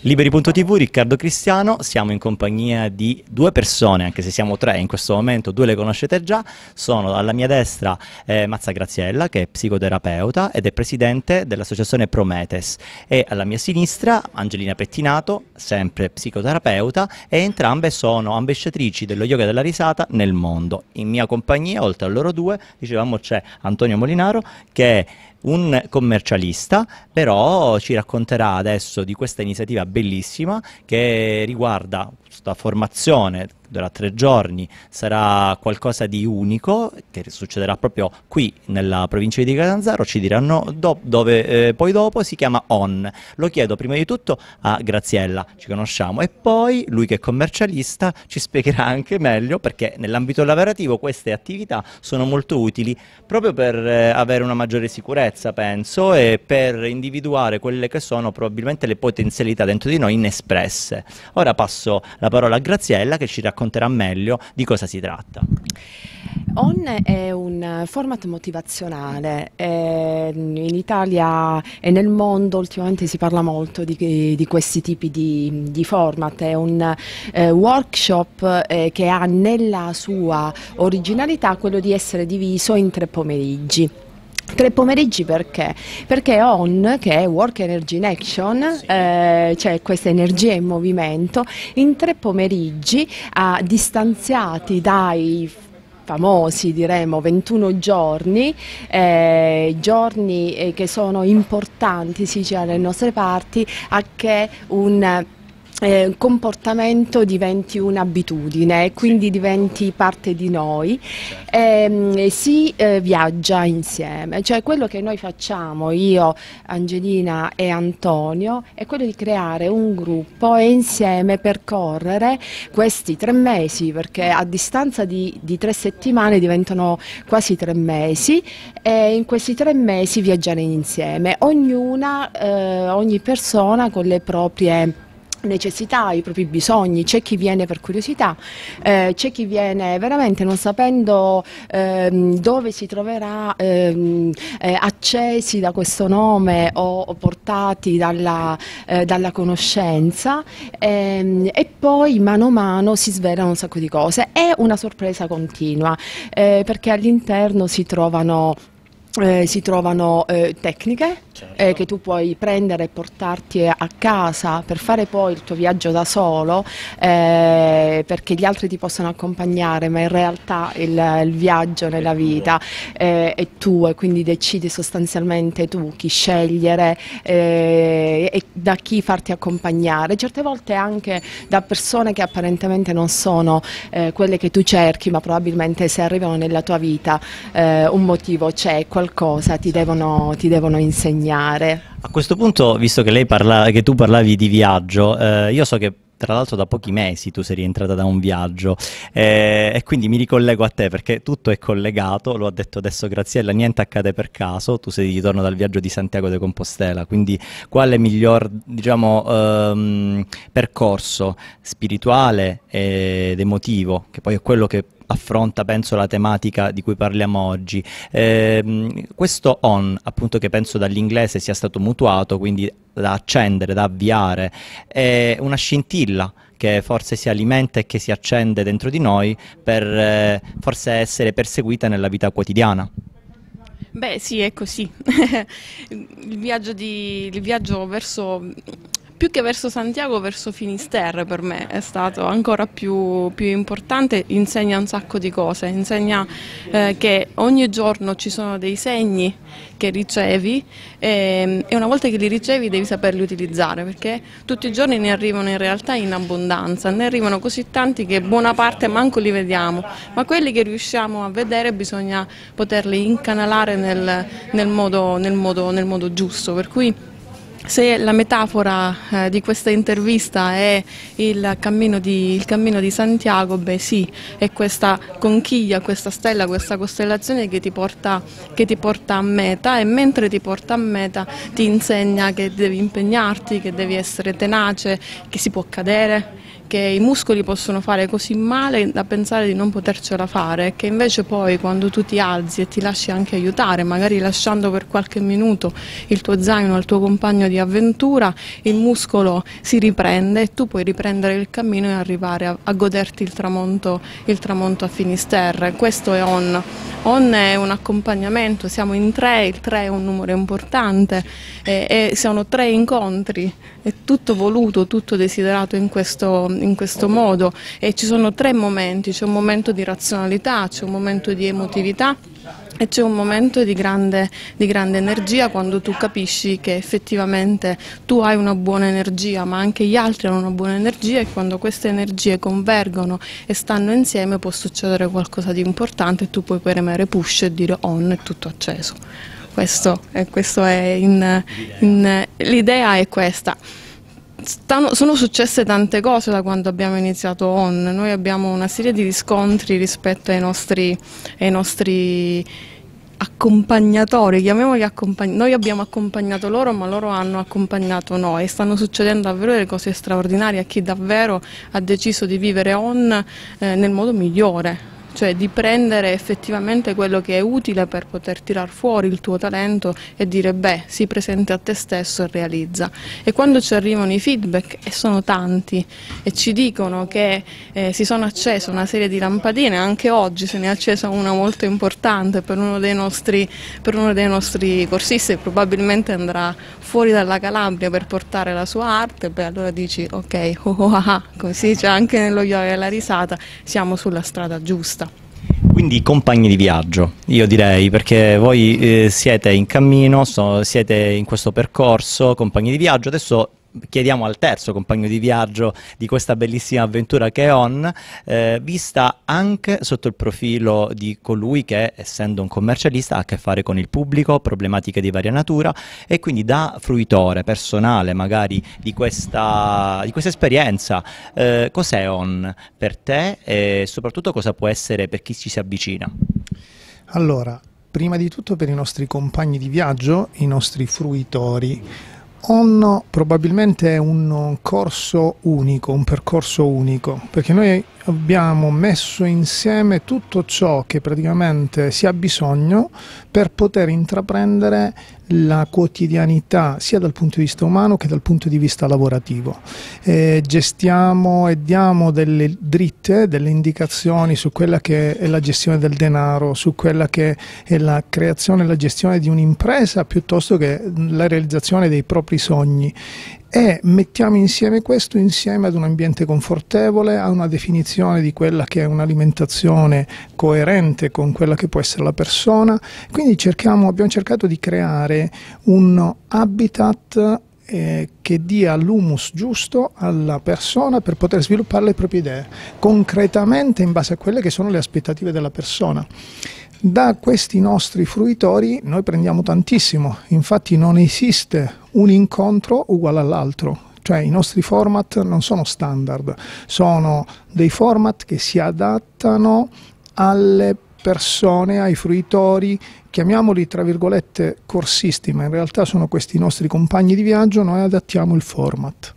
Liberi.tv, Riccardo Cristiano, siamo in compagnia di due persone, anche se siamo tre in questo momento, due le conoscete già, sono alla mia destra eh, Mazza Graziella che è psicoterapeuta ed è presidente dell'associazione Prometes e alla mia sinistra Angelina Pettinato, sempre psicoterapeuta e entrambe sono ambasciatrici dello yoga della risata nel mondo. In mia compagnia, oltre a loro due, dicevamo c'è Antonio Molinaro che è un commercialista, però ci racconterà adesso di questa iniziativa bellissima che riguarda questa formazione durerà tre giorni, sarà qualcosa di unico che succederà proprio qui nella provincia di Catanzaro, ci diranno do dove eh, poi dopo si chiama ON. Lo chiedo prima di tutto a Graziella, ci conosciamo, e poi lui che è commercialista ci spiegherà anche meglio perché nell'ambito lavorativo queste attività sono molto utili proprio per eh, avere una maggiore sicurezza, penso, e per individuare quelle che sono probabilmente le potenzialità dentro di noi inespresse. Ora passo la parola a Graziella che ci racconta racconterà meglio di cosa si tratta. ON è un format motivazionale, ehm, in Italia e nel mondo ultimamente si parla molto di, di questi tipi di, di, format, è un eh, workshop eh, che ha nella sua originalità quello di essere diviso in tre pomeriggi. Tre pomeriggi perché? Perché ON, che è Work Energy in Action, sì. eh, cioè questa energia in movimento, in tre pomeriggi ha distanziati dai famosi diremo 21 giorni, eh, giorni eh, che sono importanti sì, cioè, alle nostre parti, a che un eh, comportamento diventi un'abitudine, quindi diventi parte di noi certo. ehm, e si eh, viaggia insieme, cioè quello che noi facciamo io, Angelina e Antonio è quello di creare un gruppo e insieme percorrere questi tre mesi perché a distanza di, di tre settimane diventano quasi tre mesi e in questi tre mesi viaggiare insieme, ognuna, eh, ogni persona con le proprie necessità, i propri bisogni, c'è chi viene per curiosità, eh, c'è chi viene veramente non sapendo ehm, dove si troverà ehm, eh, accesi da questo nome o, o portati dalla, eh, dalla conoscenza ehm, e poi mano a mano si svelano un sacco di cose. È una sorpresa continua eh, perché all'interno si trovano eh, si trovano eh, tecniche certo. eh, che tu puoi prendere e portarti a casa per fare poi il tuo viaggio da solo eh, perché gli altri ti possono accompagnare ma in realtà il, il viaggio nella vita eh, è tuo e quindi decidi sostanzialmente tu chi scegliere eh, e da chi farti accompagnare certe volte anche da persone che apparentemente non sono quelle che tu cerchi ma probabilmente se arrivano nella tua vita un motivo c'è qualcosa ti esatto. devono, ti devono insegnare. A questo punto, visto che, parla, che tu parlavi di viaggio, eh, io so che tra l'altro da pochi mesi tu sei rientrata da un viaggio eh, e quindi mi ricollego a te perché tutto è collegato, lo ha detto adesso Graziella, niente accade per caso, tu sei di ritorno dal viaggio di Santiago de Compostela, quindi quale miglior diciamo, ehm, percorso spirituale ed emotivo, che poi è quello che affronta penso la tematica di cui parliamo oggi. Eh, questo on, appunto che penso dall'inglese sia stato mutuato, quindi da accendere, da avviare, è una scintilla che forse si alimenta e che si accende dentro di noi per eh, forse essere perseguita nella vita quotidiana. Beh sì, è così. Ecco, il, viaggio di, il, viaggio verso più che verso Santiago, verso Finisterre per me è stato ancora più, più importante, insegna un sacco di cose, insegna eh, che ogni giorno ci sono dei segni che ricevi e, ehm, e, una volta che li ricevi devi saperli utilizzare perché tutti i giorni ne arrivano in realtà in abbondanza, ne arrivano così tanti che buona parte manco li vediamo, ma quelli che riusciamo a vedere bisogna poterli incanalare nel, nel, modo, nel, modo, nel modo giusto, per cui se la metafora eh, di questa intervista è il cammino, di, il cammino, di, Santiago, beh sì, è questa conchiglia, questa stella, questa costellazione che ti, porta, che ti porta a meta e mentre ti porta a meta ti insegna che devi impegnarti, che devi essere tenace, che si può cadere, che i muscoli possono fare così male da pensare di non potercela fare, che invece poi quando tu ti alzi e ti lasci anche aiutare, magari lasciando per qualche minuto il tuo zaino al tuo compagno di avventura, il muscolo si riprende e tu puoi riprendere il cammino e arrivare a, a goderti il tramonto, il tramonto a Finisterre. Questo è ON. ON è un accompagnamento, siamo in tre, il tre è un numero importante e, e sono tre incontri, è tutto voluto, tutto desiderato in questo in questo modo e ci sono tre momenti, c'è un momento di razionalità, c'è un momento di emotività e c'è un momento di grande, di grande, energia quando tu capisci che effettivamente tu hai una buona energia ma anche gli altri hanno una buona energia e quando queste energie convergono e stanno insieme può succedere qualcosa di importante e tu puoi premere push e dire on è tutto acceso. Questo, questo l'idea è questa stanno, sono successe tante cose da quando abbiamo iniziato ON, noi abbiamo una serie di riscontri rispetto ai nostri, ai nostri accompagnatori, chiamiamoli accompagnatori, noi abbiamo accompagnato loro ma loro hanno accompagnato noi stanno succedendo davvero delle cose straordinarie a chi davvero ha deciso di vivere on eh, nel modo migliore, cioè di prendere effettivamente quello che è utile per poter tirar fuori il tuo talento e dire beh, si presenta a te stesso e realizza. E quando ci arrivano i feedback, e sono tanti, e ci dicono che eh, si sono accese una serie di lampadine, anche oggi se ne è accesa una molto importante per uno dei nostri, uno dei nostri corsisti, probabilmente andrà fuori dalla Calabria per portare la sua arte, beh allora dici ok, oh, oh, ah, ah, ah. come anche nello yoga e la risata, siamo sulla strada giusta. Quindi compagni di viaggio, io direi, perché voi eh, siete in cammino, so, siete in questo percorso, compagni di viaggio, adesso chiediamo al terzo compagno di viaggio di questa bellissima avventura che è On, eh, vista anche sotto il profilo di colui che, essendo un commercialista, ha a che fare con il pubblico, problematiche di varia natura e quindi da fruitore personale magari di questa, di questa esperienza, eh, cos'è On per te e soprattutto cosa può essere per chi ci si avvicina? Allora, prima di tutto per i nostri compagni di viaggio, i nostri fruitori. Onno probabilmente è un corso unico, un percorso unico, perché noi abbiamo messo insieme tutto ciò che praticamente si ha bisogno per poter intraprendere la quotidianità sia dal punto di vista umano che dal punto di vista lavorativo. Eh, gestiamo e diamo delle dritte, delle indicazioni su quella che è la gestione del denaro, su quella che è la creazione e la gestione di un'impresa piuttosto che la realizzazione dei propri sogni e mettiamo insieme questo insieme ad un ambiente confortevole, a una definizione di quella che è un'alimentazione coerente con quella che può essere la persona. Quindi cerchiamo, abbiamo cercato di creare un habitat eh, che dia l'humus giusto alla persona per poter sviluppare le proprie idee, concretamente in base a quelle che sono le aspettative della persona. Da questi nostri fruitori noi prendiamo tantissimo, infatti non esiste un incontro uguale all'altro. Cioè i nostri format non sono standard, sono dei format che si adattano alle persone, ai fruitori, chiamiamoli tra virgolette corsisti, ma in realtà sono questi i nostri compagni di viaggio, noi adattiamo il format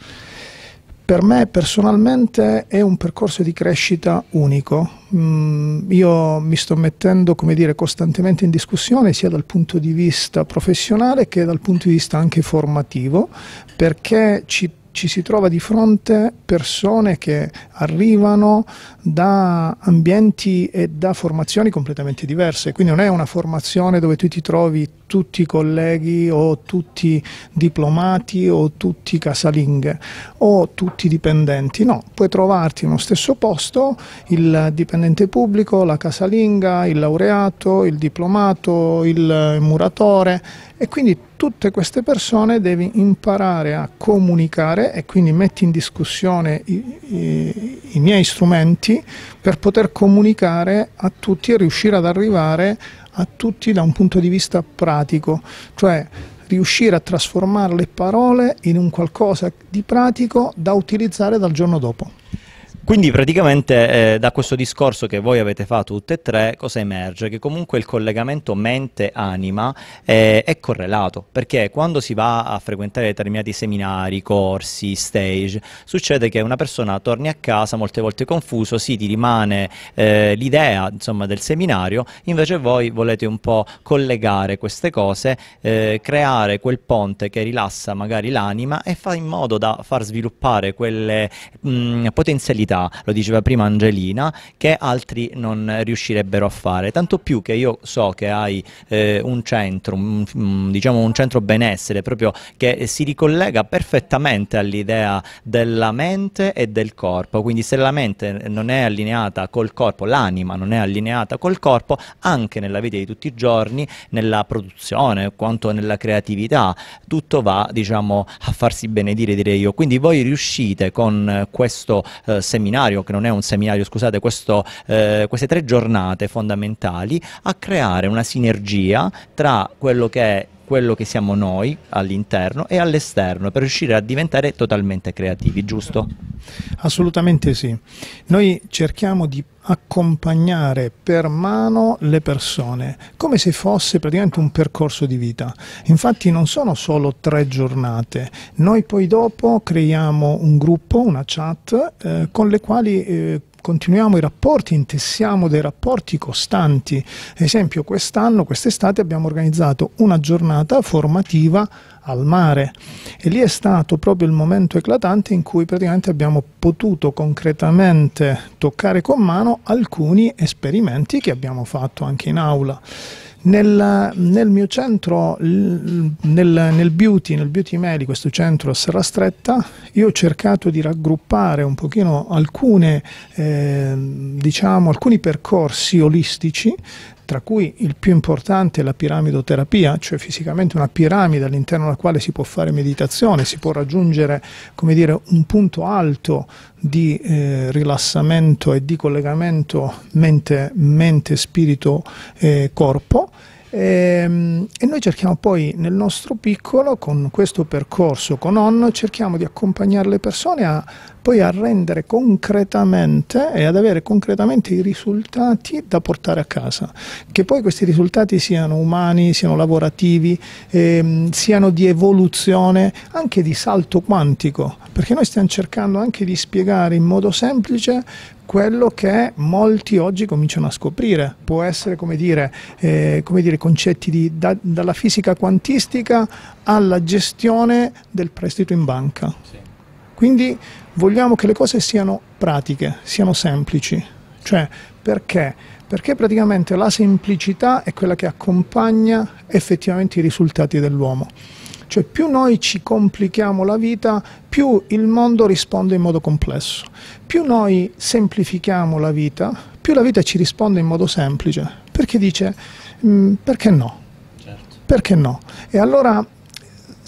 per me personalmente è un percorso di crescita unico. Mm, io mi sto mettendo come dire, costantemente in discussione sia dal punto di vista professionale che dal punto di vista anche formativo perché ci ci si trova di fronte persone che arrivano da ambienti e da formazioni completamente diverse, quindi non è una formazione dove tu ti trovi tutti colleghi o tutti diplomati o tutti casalinghe o tutti dipendenti, no, puoi trovarti nello stesso posto il dipendente pubblico, la casalinga, il laureato, il diplomato, il muratore e quindi tutte queste persone devi imparare a comunicare e quindi metti in discussione i, i, i miei strumenti per poter comunicare a tutti e riuscire ad arrivare a tutti da un punto di vista pratico, cioè riuscire a trasformare le parole in un qualcosa di pratico da utilizzare dal giorno dopo. Quindi praticamente eh, da questo discorso che voi avete fatto tutte e tre, cosa emerge? Che comunque il collegamento mente-anima eh, è correlato, perché quando si va a frequentare determinati seminari, corsi, stage, succede che una persona torni a casa molte volte confuso, sì, ti rimane eh, l'idea del seminario, invece voi volete un po' collegare queste cose, eh, creare quel ponte che rilassa magari l'anima e fa in modo da far sviluppare quelle mh, mm, potenzialità riuscirà, lo diceva prima Angelina, che altri non riuscirebbero a fare. Tanto più che io so che hai eh, un centro, un, mm, diciamo un centro benessere proprio che si ricollega perfettamente all'idea della mente e del corpo. Quindi se la mente non è allineata col corpo, l'anima non è allineata col corpo, anche nella vita di tutti i giorni, nella produzione quanto nella creatività, tutto va diciamo a farsi benedire direi io. Quindi voi riuscite con questo eh, seminario seminario, che non è un seminario, scusate, questo, eh, queste tre giornate fondamentali a creare una sinergia tra quello che è quello che siamo noi all'interno e all'esterno per riuscire a diventare totalmente creativi, giusto? Assolutamente sì. Noi cerchiamo di accompagnare per mano le persone, come se fosse praticamente un percorso di vita. Infatti non sono solo tre giornate, noi poi dopo creiamo un gruppo, una chat, eh, con le quali eh, continuiamo i rapporti, intessiamo dei rapporti costanti. Ad esempio quest'anno, quest'estate abbiamo organizzato una giornata formativa al mare e lì è stato proprio il momento eclatante in cui praticamente abbiamo potuto concretamente toccare con mano alcuni esperimenti che abbiamo fatto anche in aula. Nel, nel mio centro, nel, nel, beauty, nel beauty Medi, questo centro a Serra Stretta, io ho cercato di raggruppare un pochino alcune, eh, diciamo, alcuni percorsi olistici tra cui il più importante è la piramidoterapia, cioè fisicamente una piramide all'interno della quale si può fare meditazione, si può raggiungere dire, un punto alto di eh, rilassamento e di collegamento mente, spirito, eh, corpo. E, ehm, e, noi cerchiamo poi nel nostro piccolo, con questo percorso con ON, cerchiamo di accompagnare le persone a poi a rendere concretamente e ad avere concretamente i risultati da portare a casa. Che poi questi risultati siano umani, siano lavorativi, ehm, siano di evoluzione, anche di salto quantico, perché noi stiamo cercando anche di spiegare in modo semplice quello che molti oggi cominciano a scoprire. Può essere, come dire, eh, come dire concetti di, da, dalla fisica quantistica alla gestione del prestito in banca. Sì. Quindi vogliamo che le cose siano pratiche, siano semplici. Cioè, perché? Perché praticamente la semplicità è quella che accompagna effettivamente i risultati dell'uomo. Cioè, più noi ci complichiamo la vita, più il mondo risponde in modo complesso. Più noi semplifichiamo la vita, più la vita ci risponde in modo semplice. Perché dice, mm, perché no? Certo. Perché no? E allora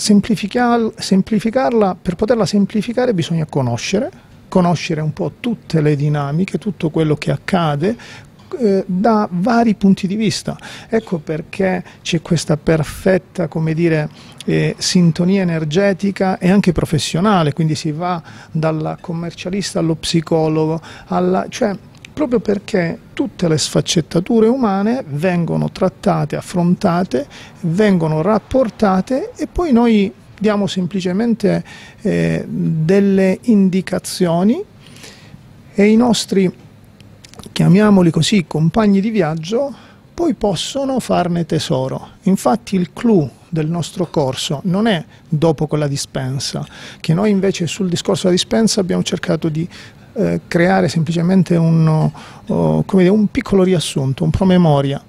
Semplifica- semplificarla, per poterla semplificare bisogna conoscere, conoscere un po' tutte le dinamiche, tutto quello che accade, eh, da vari punti di vista. Ecco perché c'è questa perfetta, come dire, eh, sintonia energetica e anche professionale, quindi si va dal commercialista allo psicologo, alla, cioè proprio perché tutte le sfaccettature umane vengono trattate, affrontate, vengono rapportate e poi noi diamo semplicemente eh, delle indicazioni e i nostri, chiamiamoli così, compagni di viaggio poi possono farne tesoro. Infatti il clou del nostro corso non è dopo quella dispensa, che noi invece sul discorso della dispensa abbiamo cercato di eh, creare semplicemente un, oh, dire, un piccolo riassunto, un promemoria,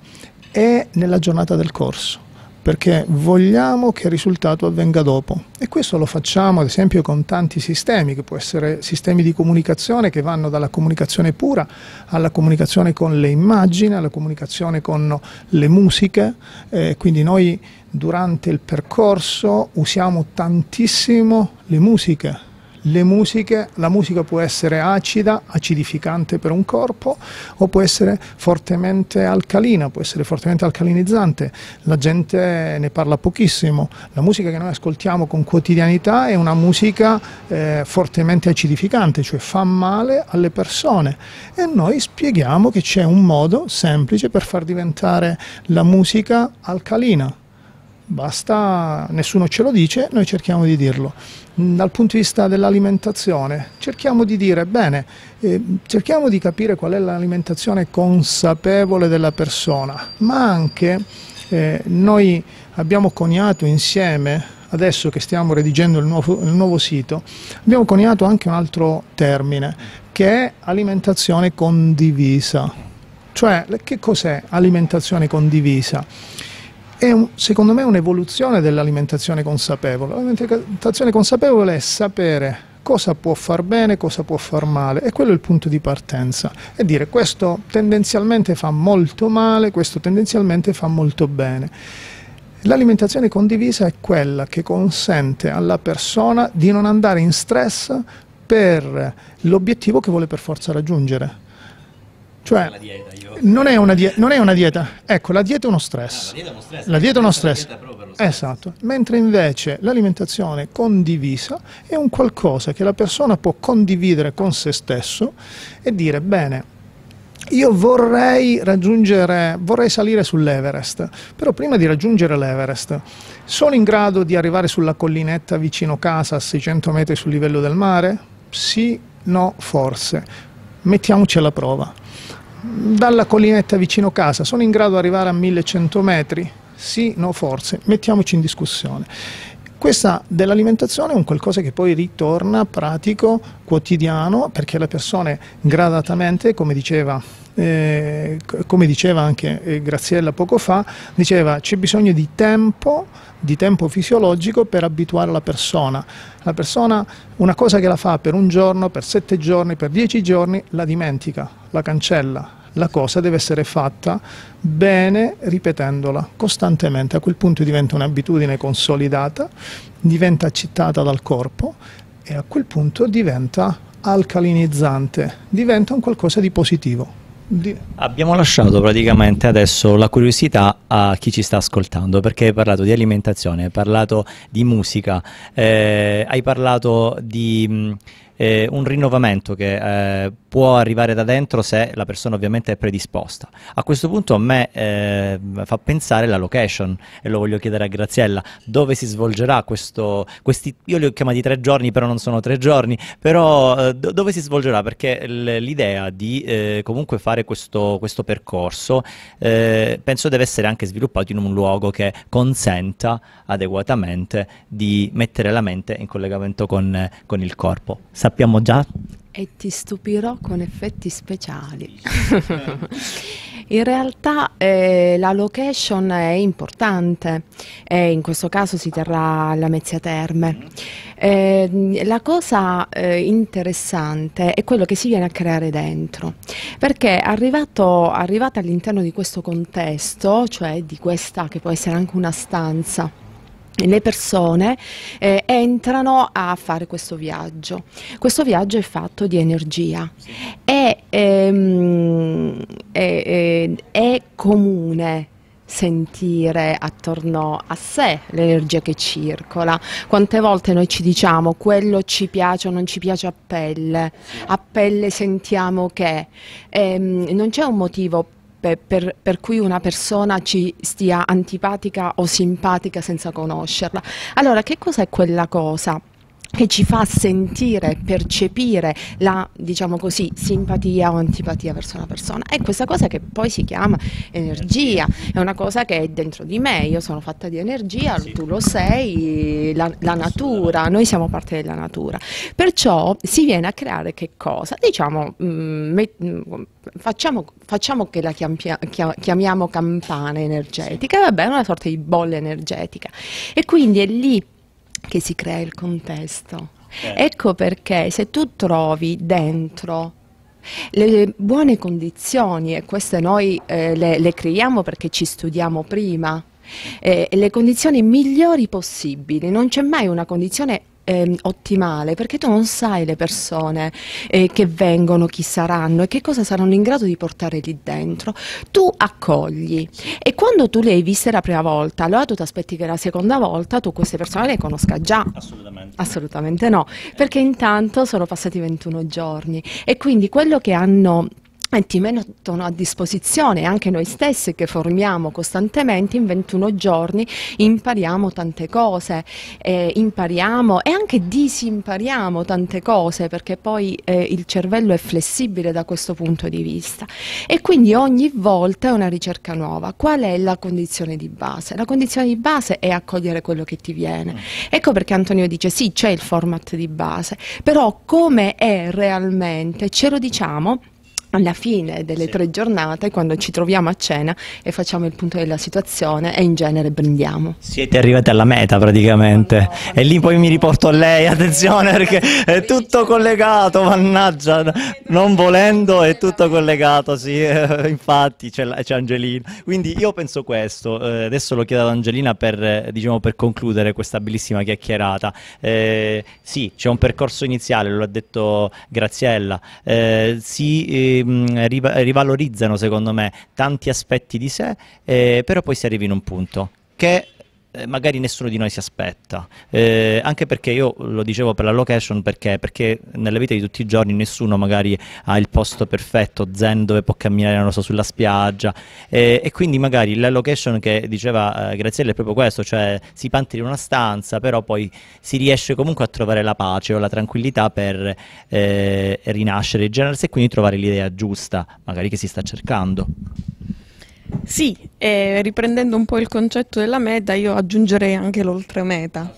è nella giornata del corso perché vogliamo che il risultato avvenga dopo e questo lo facciamo ad esempio con tanti sistemi che può essere sistemi di comunicazione che vanno dalla comunicazione pura alla comunicazione con le immagini, alla comunicazione con le musiche, eh, quindi noi durante il percorso usiamo tantissimo le musiche le musiche, la musica può essere acida, acidificante per un corpo o può essere fortemente alcalina, può essere fortemente alcalinizzante. La gente ne parla pochissimo. La musica che noi ascoltiamo con quotidianità è una musica eh, fortemente acidificante, cioè fa male alle persone. E noi spieghiamo che c'è un modo semplice per far diventare la musica alcalina Basta, nessuno ce lo dice, noi cerchiamo di dirlo. Mm, dal punto di vista dell'alimentazione, cerchiamo di dire, bene, eh, cerchiamo di capire qual è l'alimentazione consapevole della persona, ma anche eh, noi abbiamo coniato insieme adesso che stiamo redigendo il nuovo, il nuovo, sito, abbiamo coniato anche un altro termine che è alimentazione condivisa. Cioè, che cos'è alimentazione condivisa? è un, secondo me un'evoluzione dell'alimentazione consapevole. L'alimentazione consapevole è sapere cosa può far bene, cosa può far male e quello è il punto di partenza e dire questo tendenzialmente fa molto male, questo tendenzialmente fa molto bene. L'alimentazione condivisa è quella che consente alla persona di non andare in stress per l'obiettivo che vuole per forza raggiungere. Cioè, non è, dieta, non, è una dieta, non è una dieta, ecco, la dieta è uno stress. No, ah, la dieta è uno stress. La dieta è uno stress. Esatto, mentre invece l'alimentazione condivisa è un qualcosa che la persona può condividere con se stesso e dire bene, io vorrei raggiungere, vorrei salire sull'Everest, però prima di raggiungere l'Everest sono in grado di arrivare sulla collinetta vicino casa a 600 metri sul livello del mare? Sì, no, forse. Mettiamoci alla prova dalla collinetta vicino casa sono in grado di arrivare a 1100 metri? Sì, no, forse, mettiamoci in discussione. Questa dell'alimentazione è un qualcosa che poi ritorna pratico, quotidiano, perché le persone gradatamente, come diceva eh, come diceva anche eh, Graziella poco fa, diceva c'è bisogno di tempo, di tempo fisiologico per abituare la persona. La persona una cosa che la fa per un giorno, per sette giorni, per dieci giorni, la dimentica, la cancella, la cosa deve essere fatta bene ripetendola costantemente. A quel punto diventa un'abitudine consolidata, diventa accettata dal corpo e a quel punto diventa alcalinizzante, diventa un qualcosa di positivo. Di... Abbiamo lasciato praticamente adesso la curiosità a chi ci sta ascoltando perché hai parlato di alimentazione, hai parlato di musica, eh, hai parlato di... Mh, eh, un rinnovamento che eh, può arrivare da dentro se la persona ovviamente è predisposta. A questo punto a me eh, fa pensare la location, e lo voglio chiedere a Graziella, dove si svolgerà questo, questi, io li ho chiamati tre giorni, però non sono tre giorni, però eh, do, dove si svolgerà? Perché l'idea di eh, comunque fare questo, questo percorso eh, penso deve essere anche sviluppato in un luogo che consenta adeguatamente di mettere la mente in collegamento con, con il corpo. Sap sappiamo già? E ti stupirò con effetti speciali. In realtà eh, la location è importante e eh, in questo caso si terrà alla Mezzia Terme. Eh, la cosa eh, interessante è quello che si viene a creare dentro, perché arrivato, arrivato all'interno di questo contesto, cioè di questa che può essere anche una stanza, le persone eh, entrano a fare questo viaggio. Questo viaggio è fatto di energia e, ehm, è, è, eh, è comune sentire attorno a sé l'energia che circola. Quante volte noi ci diciamo quello ci piace o non ci piace a pelle, a pelle sentiamo che ehm, non c'è un motivo per per, per, per, cui una persona ci stia antipatica o simpatica senza conoscerla. Allora, che cos'è quella cosa? che ci fa sentire, percepire la, diciamo così, simpatia o antipatia verso una persona. È questa cosa che poi si chiama energia, è una cosa che è dentro di me, io sono fatta di energia, sì. tu lo sei, la, la, natura, noi siamo parte della natura. Perciò si viene a creare che cosa? Diciamo, mh, mm, mm, facciamo, facciamo, che la chiamiamo campana energetica, sì. vabbè, una sorta di bolla energetica. E quindi è lì che si crea il contesto. Okay. Eh. Ecco perché se tu trovi dentro le buone condizioni, e queste noi eh, le, le, creiamo perché ci studiamo prima, eh, le condizioni migliori possibili, non c'è mai una condizione eh, ottimale perché tu non sai le persone eh, che vengono, chi saranno e che cosa saranno in grado di portare lì dentro. Tu accogli e quando tu le hai viste la prima volta, allora tu ti aspetti che la seconda volta tu queste persone le conosca già. Assolutamente. Assolutamente no, perché intanto sono passati 21 giorni e quindi quello che hanno e ti mettono a disposizione anche noi stessi che formiamo costantemente in 21 giorni impariamo tante cose eh, impariamo e anche disimpariamo tante cose perché poi eh, il cervello è flessibile da questo punto di vista e quindi ogni volta è una ricerca nuova qual è la condizione di base? la condizione di base è accogliere quello che ti viene ecco perché Antonio dice sì c'è il format di base però come è realmente ce lo diciamo alla fine delle sì. tre giornate, quando ci troviamo a cena e facciamo il punto della situazione e in genere brindiamo. Siete arrivati alla meta praticamente. No, no, e lì poi mi riporto a lei, attenzione perché è tutto collegato, mannaggia, non volendo è tutto collegato, sì, eh, infatti c'è, c'è Angelina. Quindi io penso questo, eh, adesso lo chiedo ad Angelina per, eh, diciamo, per concludere questa bellissima chiacchierata. Eh, sì, c'è un percorso iniziale, lo ha detto Graziella, eh, sì, mh, rivalorizzano secondo me tanti aspetti di sé, eh, però poi si arriva in un punto che eh, magari nessuno di noi si aspetta, eh, anche perché io lo dicevo per la location perché? perché nella vita di tutti i giorni nessuno magari ha il posto perfetto, zen dove può camminare, non so, sulla spiaggia eh, e quindi magari la location che diceva eh, Graziella è proprio questo, cioè si panti in una stanza però poi si riesce comunque a trovare la pace o la tranquillità per eh, rinascere, rigenerarsi e quindi trovare l'idea giusta magari che si sta cercando. Sì, e eh, riprendendo un po' il concetto della meta, io aggiungerei anche l'oltremeta.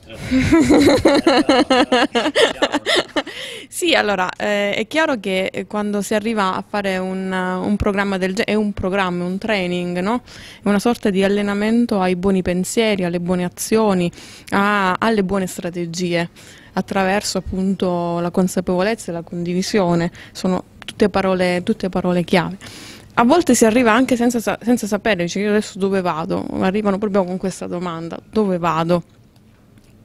sì, allora, eh, è chiaro che eh, quando si arriva a fare un, eh, un programma del genere, è un programma, un training, no? È una sorta di allenamento ai buoni pensieri, alle buone azioni, a, alle buone strategie attraverso appunto la consapevolezza e la condivisione, sono tutte parole, tutte parole chiave a volte si arriva anche senza, senza sapere, dice io adesso dove vado, arrivano proprio con questa domanda, dove vado?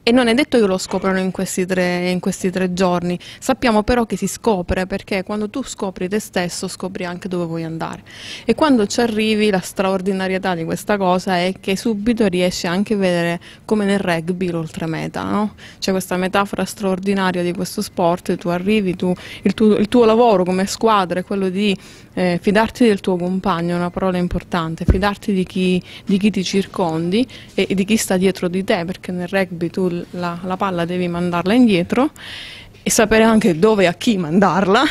E non è detto che lo scoprano in questi, tre, in questi tre giorni, sappiamo però che si scopre perché quando tu scopri te stesso scopri anche dove vuoi andare e quando ci arrivi la straordinarietà di questa cosa è che subito riesci anche a vedere come nel rugby l'oltremeta, no? c'è questa metafora straordinaria di questo sport, tu arrivi, tu, il, tuo, il, tuo, lavoro come squadra è quello di eh, fidarti del tuo compagno, una parola importante, fidarti di chi, di chi ti circondi e, e di chi sta dietro di te perché nel rugby tu la, la palla devi mandarla indietro e sapere anche dove e a chi mandarla,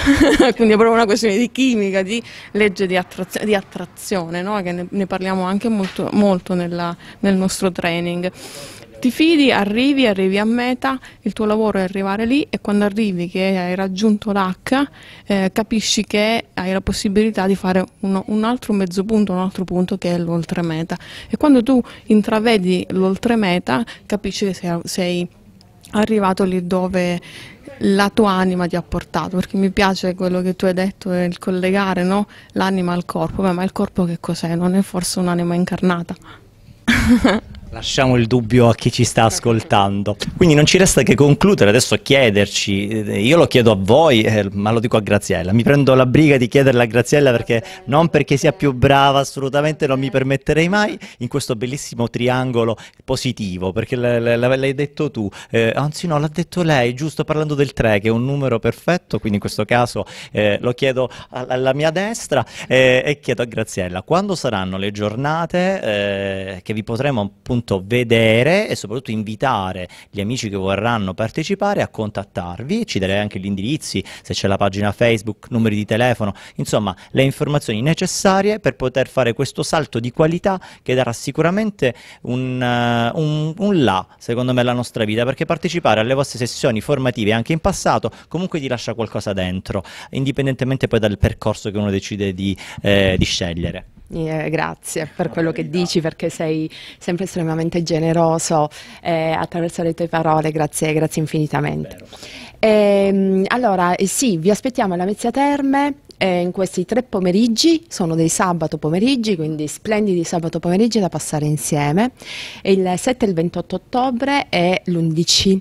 quindi è proprio una questione di chimica, di legge di, attrazio, di attrazione, no? che ne, ne, parliamo anche molto, molto nella, nel nostro training. Ti fidi, arrivi, arrivi a meta, il tuo lavoro è arrivare lì e quando arrivi che hai raggiunto l'H eh, capisci che hai la possibilità di fare uno, un altro mezzo punto, un altro punto che è l'oltremeta e quando tu intravedi l'oltremeta capisci che sei, sei arrivato lì dove la tua anima ti ha portato, perché mi piace quello che tu hai detto, eh, il collegare no? l'anima al corpo, Beh, ma il corpo che cos'è? Non è forse un'anima incarnata? Lasciamo il dubbio a chi ci sta ascoltando. Quindi non ci resta che concludere, adesso chiederci, eh, io lo chiedo a voi, eh, ma lo dico a Graziella, mi prendo la briga di chiederla a Graziella perché non perché sia più brava, assolutamente non mi permetterei mai, in questo bellissimo triangolo positivo, perché l'hai detto tu, eh, anzi no, l'ha detto lei, giusto parlando del 3 che è un numero perfetto, quindi in questo caso eh, lo chiedo alla mia destra eh, e chiedo a Graziella, quando saranno le giornate eh, che vi potremo appuntare? appunto vedere e soprattutto invitare gli amici che vorranno partecipare a contattarvi, ci darei anche gli indirizzi, se c'è la pagina Facebook, numeri di telefono, insomma le informazioni necessarie per poter fare questo salto di qualità che darà sicuramente un, uh, un, un là, secondo me, alla nostra vita, perché partecipare alle vostre sessioni formative anche in passato comunque ti lascia qualcosa dentro, indipendentemente poi dal percorso che uno decide di, eh, di scegliere. Eh, grazie per quello che dici perché sei sempre estremamente estremamente generoso eh, attraverso le tue parole, grazie, grazie infinitamente. E, ehm, allora, eh, sì, vi aspettiamo alla Mezzia Terme. Eh, in questi tre pomeriggi, sono dei sabato pomeriggi, quindi splendidi sabato pomeriggi da passare insieme, il 7 e il 28 ottobre e l'11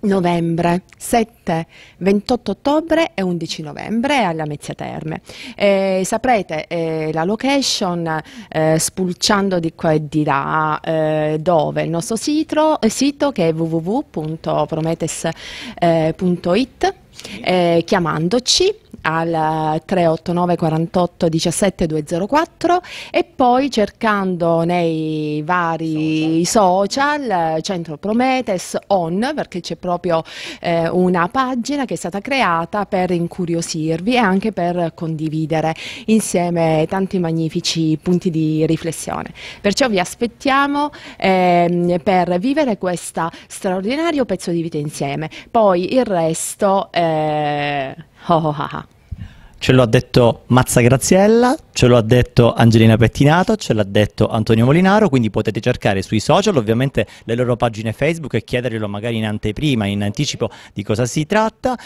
novembre, 7, 28 ottobre e 11 novembre alla Mezzia Terme. Eh, saprete eh, la location eh, spulciando di qua e di là eh, dove il nostro sito, eh, sito che è www.prometes.it eh, chiamandoci al 389 48 17 204 e poi cercando nei vari social, social eh, Centro Prometes On perché c'è proprio eh, una pagina che è stata creata per incuriosirvi e anche per condividere insieme tanti magnifici punti di riflessione. Perciò vi aspettiamo eh, per vivere questo straordinario pezzo di vita insieme. Poi il resto eh, è... Oh, eh, oh, ah, ah. Ce l'ha detto Mazza Graziella, ce l'ha detto Angelina Pettinato, ce l'ha detto Antonio Molinaro, quindi potete cercare sui social ovviamente le loro pagine Facebook e chiederglielo magari in anteprima, in anticipo di cosa si tratta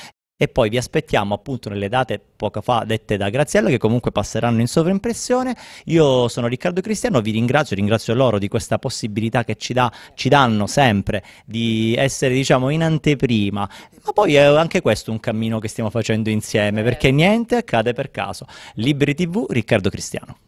e poi vi aspettiamo appunto nelle date poco fa dette da Graziella che comunque passeranno in sovraimpressione. Io sono Riccardo Cristiano, vi ringrazio, ringrazio loro di questa possibilità che ci, dà, ci danno sempre di essere diciamo in anteprima, ma poi è anche questo un cammino che stiamo facendo insieme eh. perché niente accade per caso. Libri TV, Riccardo Cristiano.